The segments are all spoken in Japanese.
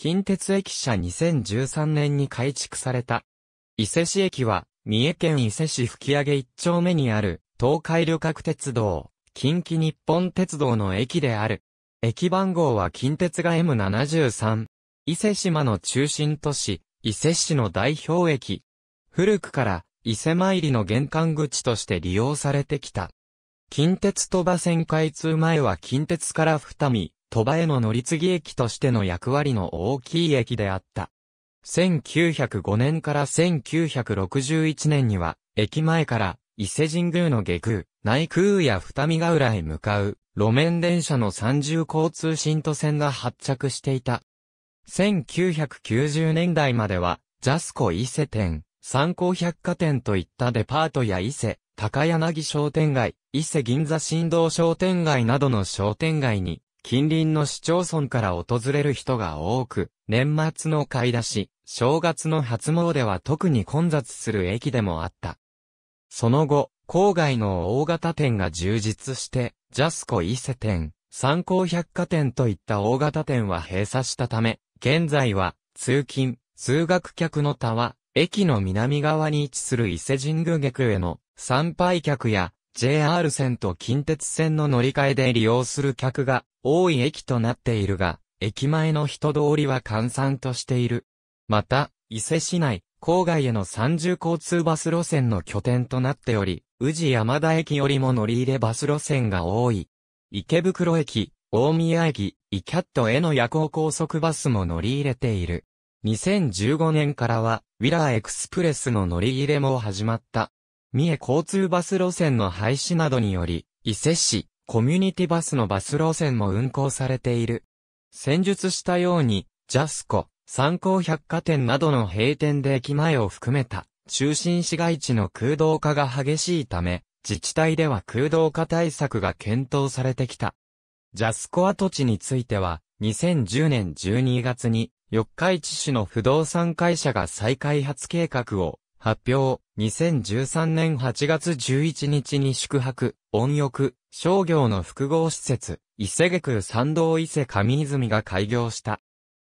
近鉄駅舎2013年に改築された。伊勢市駅は、三重県伊勢市吹上一丁目にある、東海旅客鉄道、近畿日本鉄道の駅である。駅番号は近鉄が M73。伊勢島の中心都市、伊勢市の代表駅。古くから、伊勢参りの玄関口として利用されてきた。近鉄鳥場線開通前は近鉄から二見、鳥羽への乗り継ぎ駅としての役割の大きい駅であった。1905年から1961年には、駅前から伊勢神宮の下空、内空や二見ヶ浦へ向かう、路面電車の三重交通新都線が発着していた。1990年代までは、ジャスコ伊勢店、三高百貨店といったデパートや伊勢、高柳商店街、伊勢銀座振動商店街などの商店街に、近隣の市町村から訪れる人が多く、年末の買い出し、正月の初詣は特に混雑する駅でもあった。その後、郊外の大型店が充実して、ジャスコ伊勢店、三考百貨店といった大型店は閉鎖したため、現在は、通勤、通学客の他は、駅の南側に位置する伊勢神宮劇への参拝客や、JR 線と近鉄線の乗り換えで利用する客が多い駅となっているが、駅前の人通りは閑散としている。また、伊勢市内、郊外への三重交通バス路線の拠点となっており、宇治山田駅よりも乗り入れバス路線が多い。池袋駅、大宮駅、イキャットへの夜行高速バスも乗り入れている。2015年からは、ウィラーエクスプレスの乗り入れも始まった。三重交通バス路線の廃止などにより、伊勢市、コミュニティバスのバス路線も運行されている。先述したように、ジャスコ、三考百貨店などの閉店で駅前を含めた中心市街地の空洞化が激しいため、自治体では空洞化対策が検討されてきた。ジャスコ跡地については、2010年12月に、四日市市の不動産会社が再開発計画を発表、2013年8月11日に宿泊、温浴、商業の複合施設、伊勢下空参道伊勢上泉が開業した。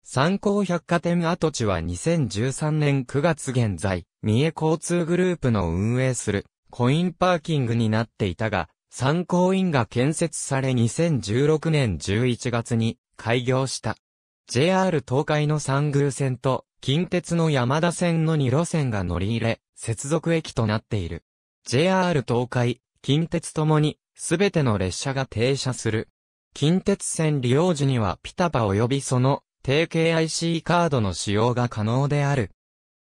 三考百貨店跡地は2013年9月現在、三重交通グループの運営する、コインパーキングになっていたが、参考院が建設され2016年11月に開業した。JR 東海の三宮線と近鉄の山田線の2路線が乗り入れ、接続駅となっている。JR 東海、近鉄ともに、すべての列車が停車する。近鉄線利用時にはピタパ及びその、定型 IC カードの使用が可能である。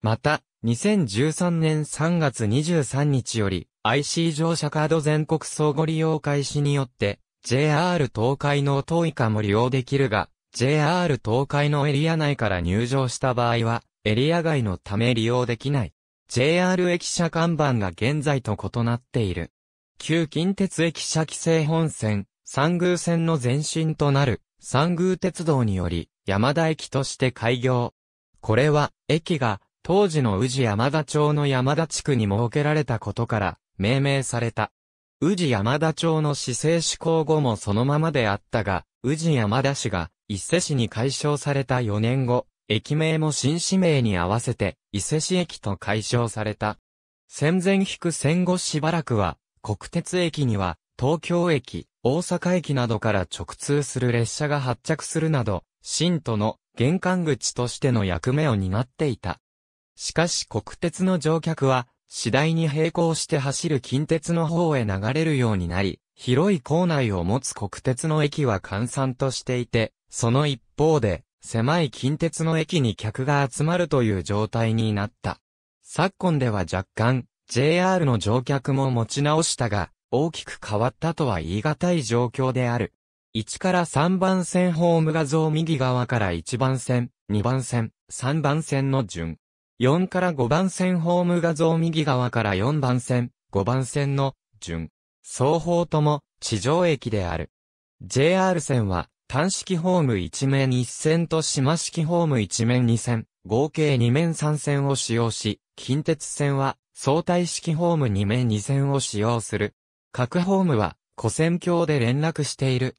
また、2013年3月23日より、IC 乗車カード全国相互利用開始によって、JR 東海の遠以下も利用できるが、JR 東海のエリア内から入場した場合は、エリア外のため利用できない。JR 駅舎看板が現在と異なっている。旧近鉄駅舎規制本線、三宮線の前身となる、三宮鉄道により、山田駅として開業。これは、駅が、当時の宇治山田町の山田地区に設けられたことから、命名された。宇治山田町の市政施行後もそのままであったが、宇治山田市が、伊勢市に解消された4年後、駅名も新市名に合わせて、伊勢市駅と解消された。戦前引く戦後しばらくは、国鉄駅には、東京駅、大阪駅などから直通する列車が発着するなど、新都の玄関口としての役目を担っていた。しかし国鉄の乗客は、次第に並行して走る近鉄の方へ流れるようになり、広い構内を持つ国鉄の駅は閑散としていて、その一方で、狭い近鉄の駅に客が集まるという状態になった。昨今では若干、JR の乗客も持ち直したが、大きく変わったとは言い難い状況である。1から3番線ホーム画像右側から1番線、2番線、3番線の順。4から5番線ホーム画像右側から4番線、5番線の順。双方とも地上駅である。JR 線は単式ホーム1面1線と島式ホーム1面2線、合計2面3線を使用し、近鉄線は相対式ホーム2面2線を使用する。各ホームは古線橋で連絡している。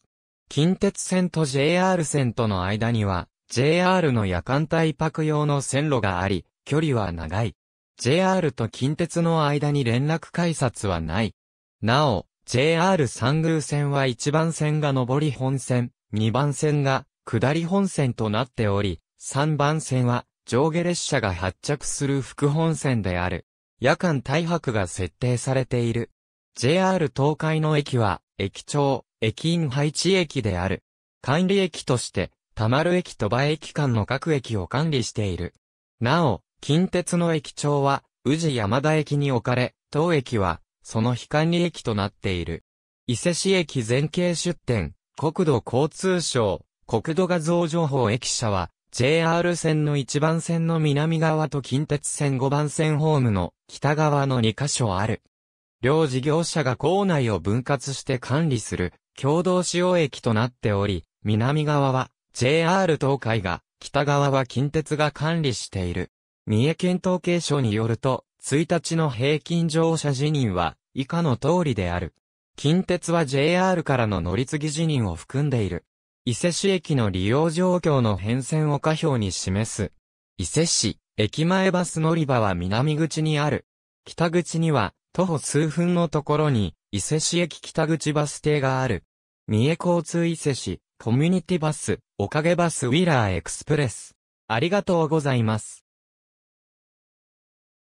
近鉄線と JR 線との間には、JR の夜間帯泊用の線路があり、距離は長い。JR と近鉄の間に連絡改札はない。なお、JR 三宮線は一番線が上り本線、2番線が下り本線となっており、3番線は上下列車が発着する副本線である。夜間大白が設定されている。JR 東海の駅は、駅長、駅員配置駅である。管理駅として、田丸駅と場駅間の各駅を管理している。なお、近鉄の駅長は、宇治山田駅に置かれ、当駅は、その非管理駅となっている。伊勢市駅全景出店、国土交通省、国土画像情報駅舎は、JR 線の1番線の南側と近鉄線5番線ホームの北側の2カ所ある。両事業者が構内を分割して管理する共同使用駅となっており、南側は JR 東海が、北側は近鉄が管理している。三重県統計省によると、1日の平均乗車辞任は以下の通りである。近鉄は JR からの乗り継ぎ辞任を含んでいる。伊勢市駅の利用状況の変遷を下表に示す。伊勢市、駅前バス乗り場は南口にある。北口には、徒歩数分のところに、伊勢市駅北口バス停がある。三重交通伊勢市、コミュニティバス、おかげバスウィラーエクスプレス。ありがとうございます。